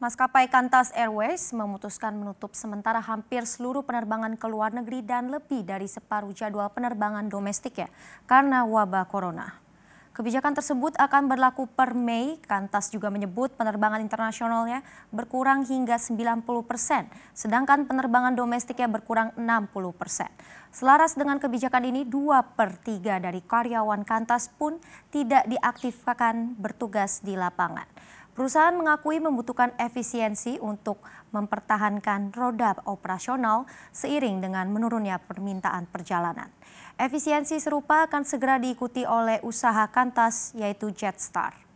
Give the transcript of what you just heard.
Maskapai Kantas Airways memutuskan menutup sementara hampir seluruh penerbangan ke luar negeri dan lebih dari separuh jadwal penerbangan domestiknya karena wabah corona. Kebijakan tersebut akan berlaku per Mei. Kantas juga menyebut penerbangan internasionalnya berkurang hingga 90 persen, sedangkan penerbangan domestiknya berkurang 60 persen. Selaras dengan kebijakan ini, 2 per 3 dari karyawan Kantas pun tidak diaktifkan bertugas di lapangan. Perusahaan mengakui membutuhkan efisiensi untuk mempertahankan roda operasional seiring dengan menurunnya permintaan perjalanan. Efisiensi serupa akan segera diikuti oleh usaha kantas yaitu Jetstar.